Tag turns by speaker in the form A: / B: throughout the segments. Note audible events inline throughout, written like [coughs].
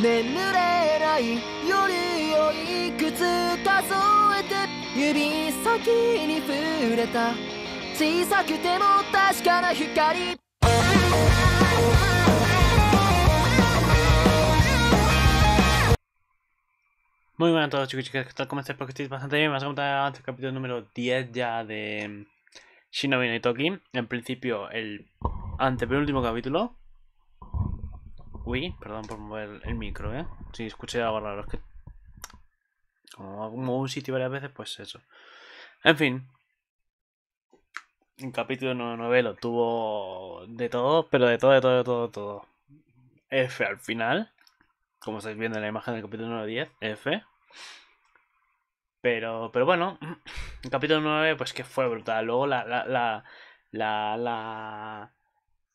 A: Muy buenas a todos chicos y chicas, ¿qué tal? ¿Cómo estáis? Espero que estéis bastante bien. Vamos a contar el capítulo número 10 ya de Shinobi no Itoki En principio, el antepenúltimo capítulo. Uy, perdón por mover el micro, ¿eh? Si escuché algo raro, es que... Como un sitio varias veces, pues eso. En fin. Un capítulo 9 lo tuvo de todo, pero de todo, de todo, de todo, todo. F al final. Como estáis viendo en la imagen del capítulo 9 10, F. Pero, pero bueno, [clears throat] el capítulo 9, pues que fue brutal. Luego la, la, la, la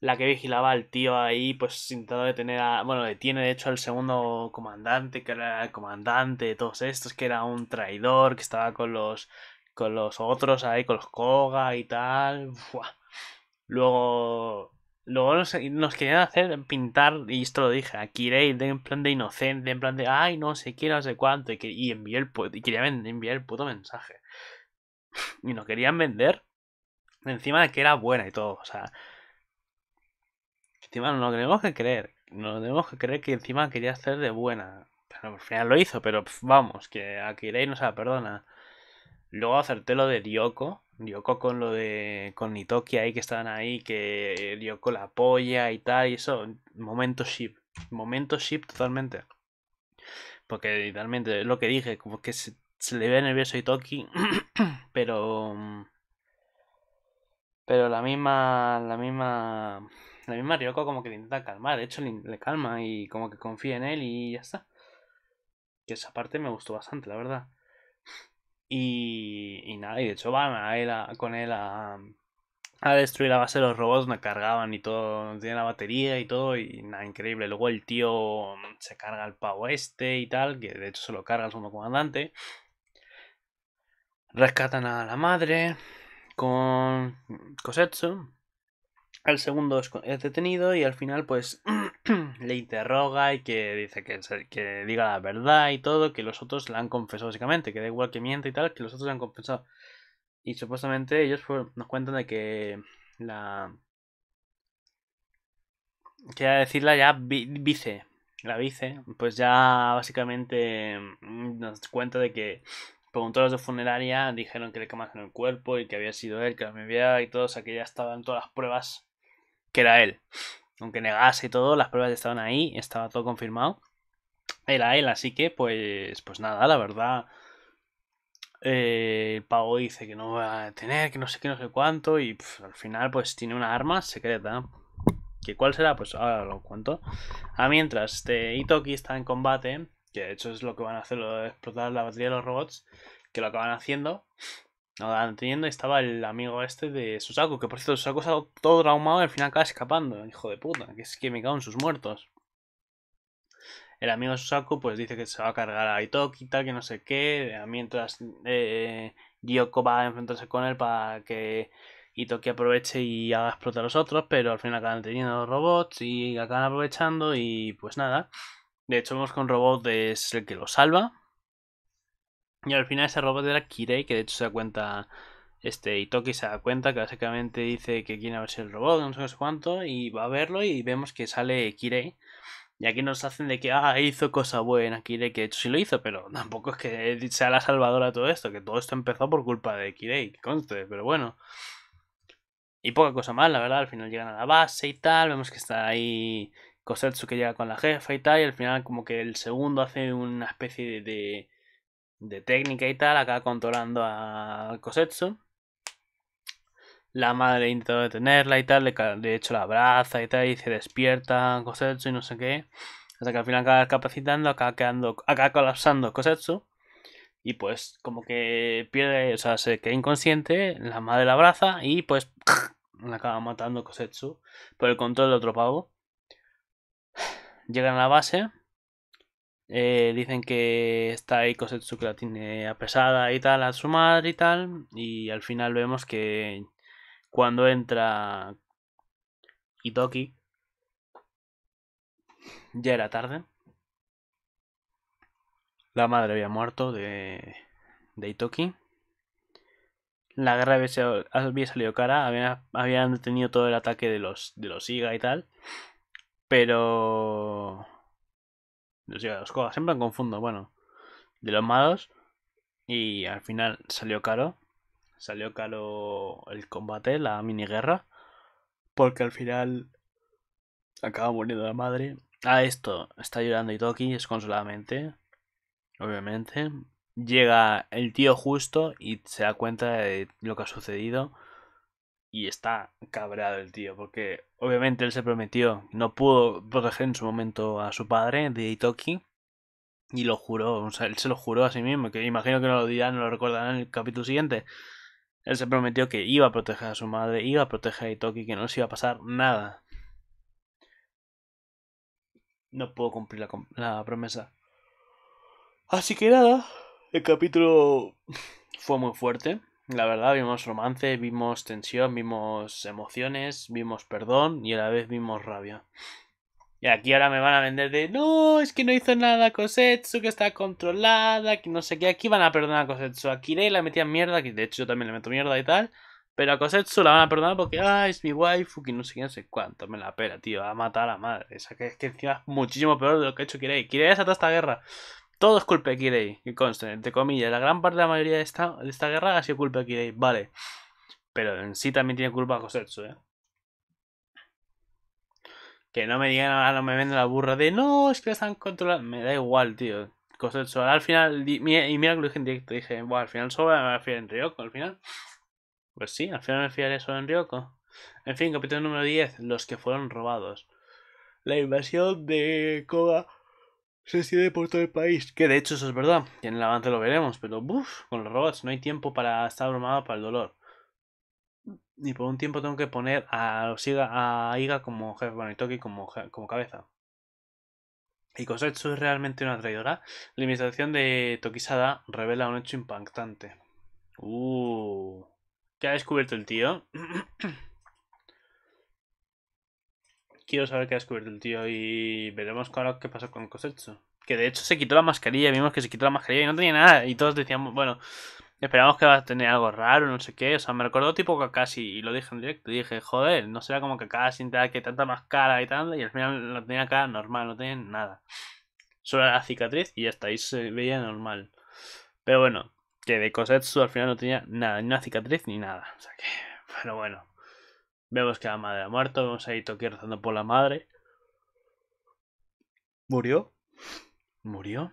A: la que vigilaba al tío ahí, pues intentando tener a. Bueno, detiene de hecho al segundo comandante, que era el comandante de todos estos, que era un traidor, que estaba con los. con los otros ahí, con los Koga y tal. Luego. Luego nos, querían hacer pintar, y esto lo dije, a Kirei en plan de inocente, en plan de ay, no sé qué, no sé cuánto, y, que, y y quería enviar el puto mensaje. [laughs] Y nos querían vender encima de que era buena y todo, o sea, Encima no lo tenemos que creer. No tenemos que creer que encima quería hacer de buena. Pero al final lo hizo, pero vamos, que a Kirei no se la perdona. Luego acerté lo de Dioko, Dioko con lo de. con Nitoki ahí que estaban ahí, que Dioko la apoya y tal, y eso. Momento ship. Momento ship totalmente. Porque realmente es lo que dije, como que se, le ve nervioso a Itoki, [clears throat] pero. Mm, pero la misma, la misma, la misma Ryoko como que le intenta calmar, de hecho le, calma y como que confía en él y ya está. Que esa parte me gustó bastante, la verdad. Y, y nada, y de hecho van a él con él a, a destruir la base de los robots, no cargaban y todo, no la batería y todo, y nada, increíble. Luego el tío se carga al pavo este y tal, que de hecho se lo carga el segundo comandante. Rescatan a la madre con Kosetsu. El segundo es detenido y al final pues [clears throat] le interroga y que dice que, que, diga la verdad y todo, que los otros la han confesado básicamente, que da igual que miente y tal, que los otros la han confesado. Y supuestamente ellos nos cuentan de que la... Quería decirla ya vice, la vice, pues ya básicamente nos cuenta de que preguntó a los de funeraria, dijeron que le quemaron el cuerpo y que había sido él, que lo había y todo, o sea que ya estaban todas las pruebas que era él. Aunque negase y todo, las pruebas estaban ahí, estaba todo confirmado. Era él, así que pues, pues nada, la verdad. Pago eh, el dice que no va a tener, que no sé qué, no sé cuánto, y al final pues tiene una arma secreta. ¿Que cuál será? Pues ahora lo cuento. a ah, mientras este Itoki está en combate, que de hecho es lo que van a hacer, explotar la batería de los robots, que lo acaban haciendo. No van teniendo, estaba el amigo este de Susaku, que por cierto Susaku está todo traumado y al final acaba escapando, hijo de puta, que es que me cago sus muertos. El amigo de Susaku pues dice que se va a cargar a Itoki, tal, que no sé qué, mientras eh, va a enfrentarse con él para que Itoki aproveche y haga explotar a los otros, pero al final acaban teniendo los robots y acaban aprovechando y pues nada. De hecho, vemos que un robot es el que lo salva. Y al final ese robot era Kirei, que de hecho se da cuenta, este Itoki se da cuenta que básicamente dice que quiere verse el robot, no sé, cuánto, y va a verlo y vemos que sale Kirei. Y aquí nos hacen de que, ah, hizo cosa buena, Kirei, que de hecho sí lo hizo, pero tampoco es que sea la salvadora todo esto, que todo esto empezó por culpa de Kirei, que conste, pero bueno. Y poca cosa más, la verdad, al final llegan a la base y tal, vemos que está ahí Kosetsu que llega con la jefa y tal, y al final como que el segundo hace una especie de, técnica y tal, acaba controlando a Kosetsu. La madre intenta detenerla y tal, de hecho la abraza y tal, y se despierta Kosetsu y no sé qué. Hasta que al final acaba capacitando, acaba, quedando, acaba colapsando Kosetsu. Y pues como que pierde, o sea, se queda inconsciente, la madre la abraza y pues [clears throat] la acaba matando Kosetsu por el control de otro pavo llegan a la base. Eh, dicen que está ahí Kosetsu que la tiene apesada y tal a su madre y tal. Y al final vemos que cuando entra Itoki ya era tarde. La madre había muerto de, de Itoki. La guerra había, salido cara. habían detenido todo el ataque de los, de los Iga y tal. Pero. los siempre me confundo, bueno. De los malos. Y al final salió caro. Salió caro el combate, la mini guerra Porque al final. Acaba muriendo la madre. A ah, esto. Está llorando Itoki desconsoladamente. Obviamente. Llega el tío justo y se da cuenta de lo que ha sucedido y está cabreado el tío, porque obviamente él se prometió, no pudo proteger en su momento a su padre de Itoki, y lo juró, o sea, él se lo juró a sí mismo, que imagino que no lo dirán, no lo recordarán en el capítulo siguiente. Él se prometió que iba a proteger a su madre, iba a proteger a Itoki, que no se iba a pasar nada. No pudo cumplir la, la promesa. Así que nada, el capítulo [laughs] fue muy fuerte. La verdad, vimos romance, vimos tensión, vimos emociones, vimos perdón y a la vez vimos rabia. Y aquí ahora me van a vender de no, es que no hizo nada su que está controlada, que no sé qué. Aquí van a perdonar a Kosetsu. A Kirei la metían mierda, que de hecho yo también le meto mierda y tal. Pero a Kosetsu la van a perdonar porque, ah, es mi waifu, que no sé qué, no sé cuánto. Me la pela, tío, va a matar a la madre. Esa que, es que encima es muchísimo peor de lo que ha hecho Kirei. Kirei sacado esta guerra. Todo es culpa de Kirei, que conste, entre comillas. La gran parte de la mayoría de esta, esta guerra ha sido culpa de Kirei, vale. Pero en sí también tiene culpa Josetsu, ¿eh? Que no me digan ahora, no me venden la burra de no, es que están controlando. Me da igual, tío. Josetsu, al final, y mira, que lo dije en directo, dije, bueno, al final solo me en Ryoko, al final. Pues sí, al final me fiaré solo en Ryoko. En fin, capítulo número 10, los que fueron robados. La invasión de Koga se extiende por todo el país. Que de hecho eso es verdad, y en el avance lo veremos, pero uff, con los robots no hay tiempo para estar abrumado para el dolor. ni por un tiempo tengo que poner a, a Iga como jefe, bueno, y Toki como, como cabeza. Y Kosetsu es realmente una traidora. La investigación de Tokisada revela un hecho impactante. Uh, ¿Qué ha descubierto el tío? [coughs] quiero saber qué ha descubierto el tío y veremos qué pasa con Cosetsu. Que de hecho se quitó la mascarilla, vimos que se quitó la mascarilla y no tenía nada. Y todos decíamos, bueno, esperamos que va a tener algo raro, no sé qué. O sea, me recordó tipo casi, y lo dije en directo. dije, joder, no será como Kakashi, que tanta máscara y tal. Y al final no tenía cara normal, no tenía nada. Solo la cicatriz y ya está, ahí se veía normal. Pero bueno, que de Cosetsu al final no tenía nada, ni una cicatriz ni nada. O sea que, pero bueno. Vemos que la madre ha muerto, vemos a Itoki rezando por la madre. Murió. Murió.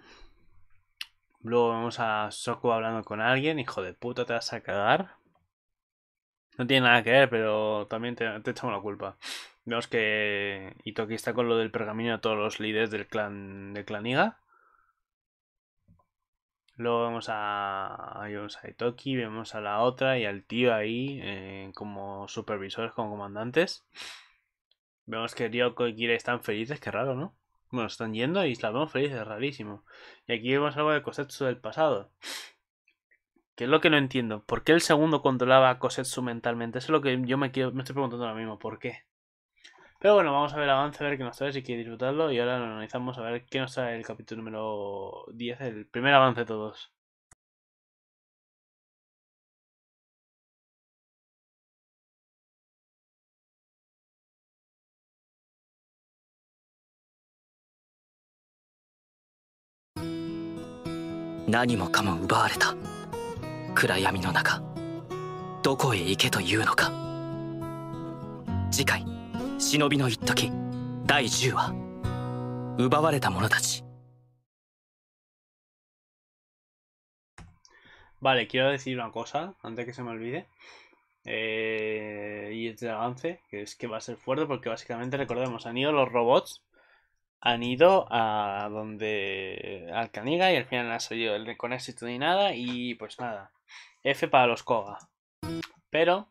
A: Luego vemos a Soko hablando con alguien. Hijo de puta, te vas a cagar. No tiene nada que ver, pero también te, echamos la culpa. Vemos que Itoki está con lo del pergamino a todos los líderes del clan de Claniga. Luego vemos a, vemos a Itoki, vemos a la otra y al tío ahí eh, como supervisores, como comandantes. Vemos que Ryoko y Kira están felices, que raro, ¿no? Bueno, están yendo y la vemos felices, rarísimo. Y aquí vemos algo de Kosetsu del pasado. Que es lo que no entiendo. ¿Por qué el segundo controlaba a Kosetsu mentalmente? Eso es lo que yo me, me estoy preguntando ahora mismo. ¿Por qué? Pero bueno, vamos a ver el avance, a ver qué nos trae, si quiere disfrutarlo. Y ahora lo analizamos a ver qué nos trae el capítulo número 10, el primer avance de todos. 何もかも奪われた暗闇の中どこへ行けというのか次回10 Vale, quiero decir una cosa antes que se me olvide. Eh, y es de avance, que es que va a ser fuerte porque básicamente recordemos, han ido los robots, han ido a donde al Caniga y al final ha salido el con éxito ni nada y pues nada. F para los Koga. Pero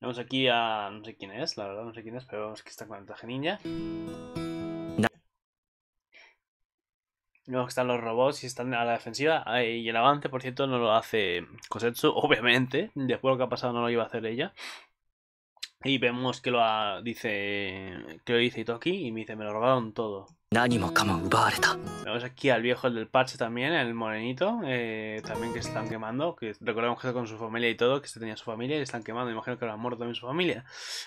A: Vemos aquí a. No sé quién es, la verdad, no sé quién es, pero vemos que está con el traje ninja. Vemos que están los robots y están a la defensiva. y el avance, por cierto, no lo hace Kosetsu, [laughs] obviamente. Después de lo que ha pasado, no lo iba a hacer ella. Y vemos que lo dice que lo dice Itoki y me dice, me lo robaron todo. Vemos aquí al viejo del parche también, el morenito, eh, también que se están quemando, que recordemos que está con su familia y todo, que se tenía su familia y están quemando, imagino que lo ha muerto también su familia.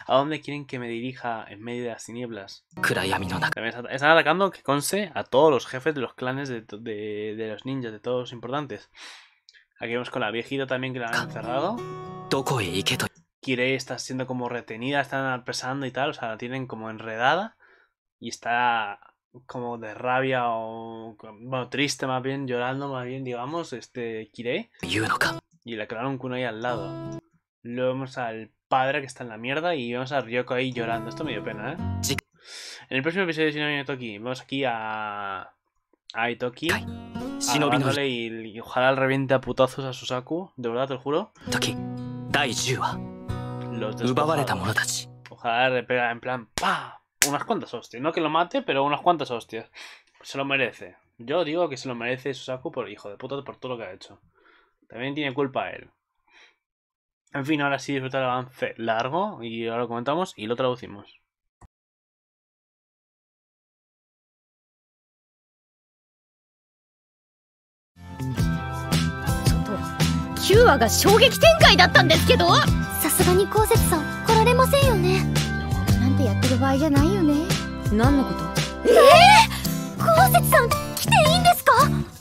A: ¿A dónde quieren que me dirija en medio de las tinieblas? También están atacando, que conse a todos los jefes de los clanes de los ninjas, de todos los importantes. Aquí vemos con la viejita también que la han encerrado. Kirei está siendo como retenida, están pesando y tal, o sea, la tienen como enredada y está como de rabia o bueno, triste más bien, llorando más bien, digamos, este Kirei. Y le clavaron ahí al lado. Luego vemos al padre que está en la mierda y vemos a Ryoko ahí llorando. Esto me dio pena, ¿eh? En el próximo episodio de Shinobi Toki, vemos aquí a. a Itoki. y, y ojalá le reviente a putazos a Susaku, de verdad te lo juro. Toki, 10 los Ojalá le pega en plan ¡pa! Unas cuantas hostias. No que lo mate, pero unas cuantas hostias. Se lo merece. Yo digo que se lo merece Susaku por hijo de puta por todo lo que ha hecho. También tiene culpa él. En fin, ahora sí disfrutar el avance largo y ahora lo comentamos y lo traducimos. 9話が衝撃展開だったんですけどさすがにこうさん来られませんよねなんてやってる場合じゃないよね何のことええー、こうさん来ていいんですか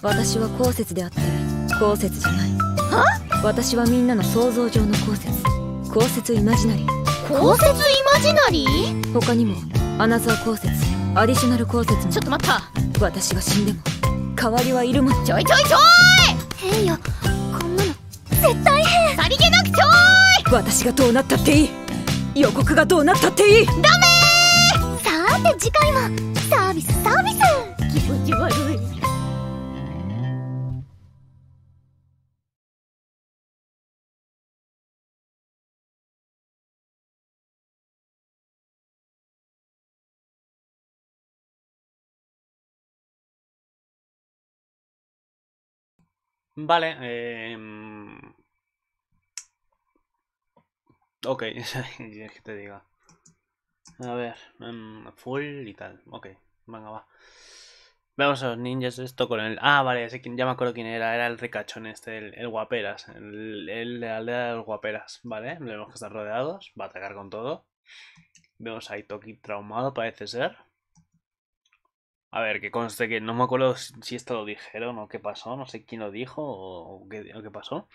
A: 私はこうであってこうせじゃないは私はみんなの想像上のこうせつイマジナリーうせイマジナリー他にもアナザーこうアディショナルこうせちょっと待った私が死んでも代わりはいるものちょいちょいちょい変よ絶対変さりげなくちょい私がどうなったっていい予告がどうなったっていいダメさて次回はサービスサービス気持ち悪いバレン、ー、Ok, [laughs] que te diga. A ver, em, full y tal. Ok, venga, va. Vamos a los ninjas esto con el... Ah, vale, sé quién, ya me acuerdo quién era. Era el ricachón este, el, guaperas. El, de la aldea de los guaperas, ¿vale? Vemos que están rodeados. Va a atacar con todo. Vemos a Itoki traumado, parece ser. A ver, que conste que no me acuerdo si esto lo dijeron o qué pasó. No sé quién lo dijo o, qué, pasó.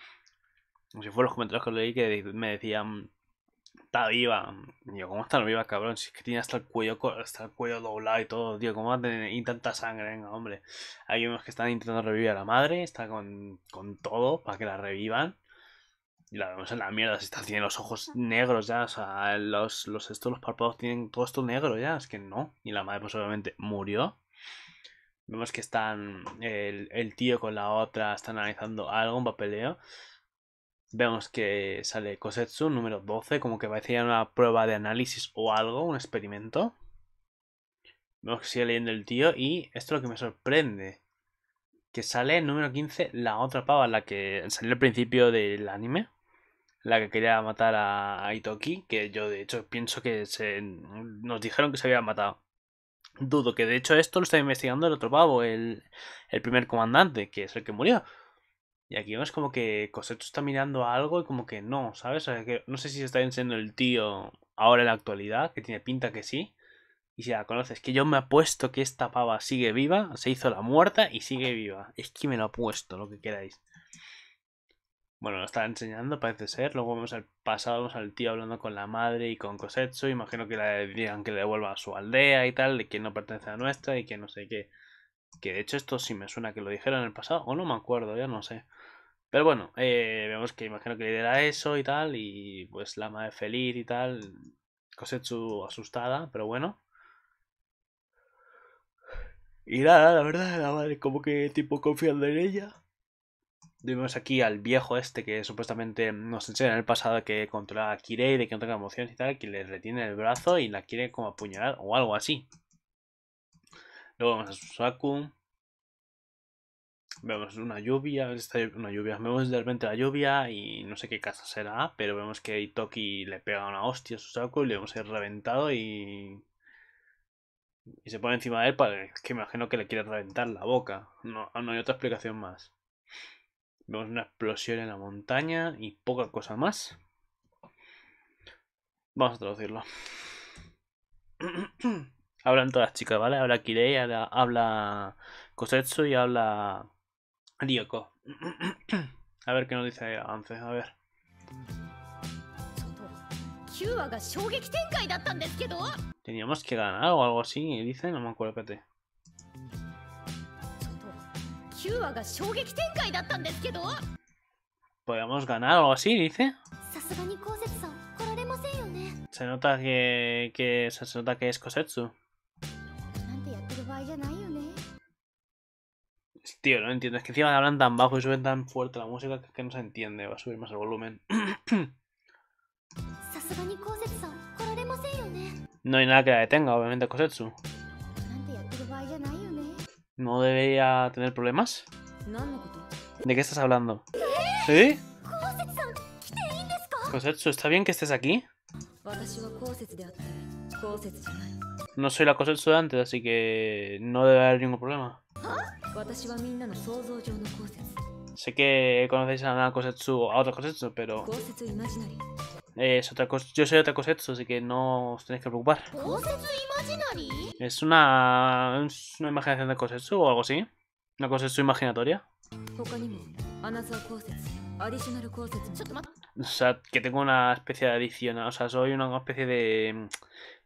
A: Como si fueron los comentarios que leí que me decían está viva. ¿cómo está viva, cabrón? Si es que tiene hasta el cuello, hasta el cuello doblado y todo, tío. ¿Cómo va a tener tanta sangre? Venga, hombre. Hay unos que están intentando revivir a la madre, está con, todo para que la revivan. Y la vemos en la mierda, si está, tiene los ojos negros ya, o sea, los, los, estos, los párpados tienen todo esto negro ya, es que no. Y la madre, pues obviamente, murió. Vemos que están el, el tío con la otra, están analizando algo, un papeleo. Vemos que sale Kosetsu número 12, como que parecía una prueba de análisis o algo, un experimento. Vemos que sigue leyendo el tío y esto es lo que me sorprende. Que sale número 15 la otra pava, la que salió al principio del anime. La que quería matar a Itoki, que yo de hecho pienso que se, nos dijeron que se había matado. Dudo que de hecho esto lo está investigando el otro pavo, el primer comandante, que es el que murió. Y aquí vemos como que Cosecho está mirando a algo y como que no, ¿sabes? no sé si se está enseñando el tío ahora en la actualidad, que tiene pinta que sí. Y si la conoces, que yo me apuesto que esta pava sigue viva, se hizo la muerta y sigue viva. Es que me lo puesto lo que queráis. Bueno, lo está enseñando, parece ser. Luego vemos al pasado, vemos al tío hablando con la madre y con cosecho. Imagino que le digan que le devuelva a su aldea y tal, de que no pertenece a nuestra y que no sé qué. Que de hecho esto sí me suena que lo dijeron en el pasado, o no me acuerdo, ya no sé. Pero bueno, eh, vemos que imagino que le da eso y tal, y pues la madre feliz y tal. cosetsu asustada, pero bueno. Y nada, la verdad, la madre como que tipo confiando en ella. Vemos aquí al viejo este que supuestamente nos enseña en el pasado que controla a Kirei, de que no tenga emociones y tal, que le retiene el brazo y la quiere como apuñalar o algo así. Luego vamos a Susaku, vemos una lluvia, una lluvia, vemos de repente la lluvia y no sé qué casa será, pero vemos que Itoki le pega una hostia a su saco y le vemos ir reventado y... Y se pone encima de él para que me imagino que le quiere reventar la boca. No, ah, no hay otra explicación más. Vemos una explosión en la montaña y poca cosa más. Vamos a traducirlo. [clears throat] Hablan todas las chicas, ¿vale? Habla Kirei, habla, habla y habla [clears throat] a ver qué nos dice antes, a ver. Teníamos que ganar o algo así, dice, no me acuerdo, que Podemos ganar o algo así, dice. Se nota que, se nota que es Kosetsu. Tío, no entiendo. Es que encima hablan tan bajo y suben tan fuerte la música que no se entiende. Va a subir más el volumen. [clears throat] no hay nada que la detenga, obviamente, Kosetsu. ¿No debería tener problemas? ¿De qué estás hablando? ¿Sí? Kosetsu, ¿está bien que estés aquí? No soy la Kosetsu de antes, así que no debe haber ningún problema. Sé que conocéis a una o a otra Kosetsu, pero. Eh, otra cosa. Yo soy otra Kosetsu, así que no os tenéis que preocupar. ¿Es una. una imaginación de Kosetsu o algo así? ¿Una Kosetsu imaginatoria? O sea, que tengo una especie de adicional. O sea, soy una especie de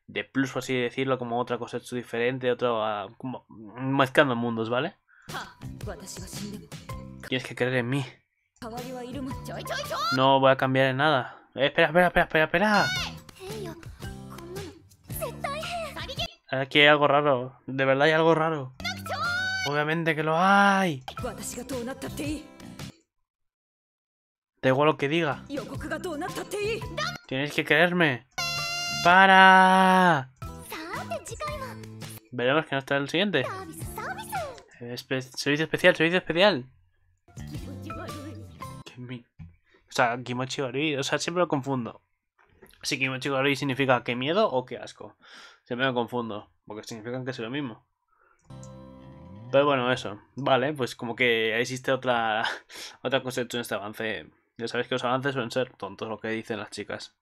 A: de plus, por así decirlo, como otra cosa diferente, otro, ah, como mezclando mundos, ¿vale? Tienes que creer en mí. No voy a cambiar en nada. Eh, espera, espera, espera, espera, Aquí hay algo raro. De verdad hay algo raro. Obviamente que lo hay. Da igual lo que diga. Tienes que creerme. ¡Para! Veremos que no está el siguiente. servicio especial, servicio especial. O sea, Kimochi o sea, siempre lo confundo. Si Kimochi significa que miedo o qué asco. Siempre me confundo, porque significan que es lo mismo. Pero bueno, eso. Vale, pues como que existe otra, [laughs] otra concepción en este avance. Ya sabéis que los avances suelen ser tontos lo que dicen las chicas.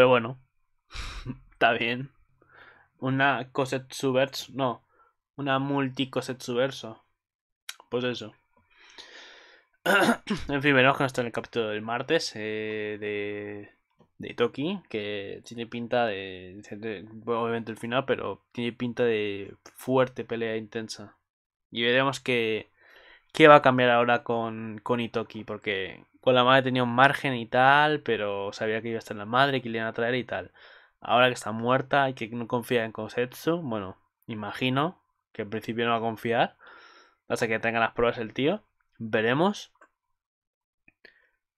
A: Pero bueno, [laughs] está bien. Una coset subverso, no, una multi Pues eso. [clears throat] en fin, veremos que está en el capítulo del martes eh, de, de que tiene pinta de, obviamente el final, pero tiene pinta de fuerte pelea intensa. Y veremos que qué va a cambiar ahora con, con Itoki, porque con la madre tenía un margen y tal, pero sabía que iba a estar la madre, que le iban a traer y tal. Ahora que está muerta y que no confía en Kosetsu, bueno, imagino que en principio no va a confiar, hasta que tenga las pruebas el tío. Veremos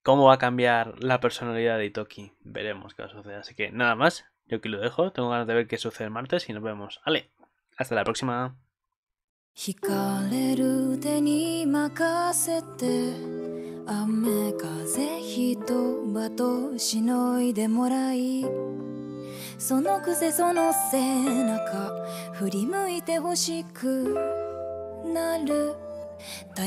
A: cómo va a cambiar la personalidad de Itoki. Veremos qué va a suceder. Así que nada más, yo aquí lo dejo. Tengo ganas de ver qué sucede el martes y nos vemos. Ale, hasta la próxima. 雨風ひとばとしのいでもらいそのくせその背中振り向いてほしくなる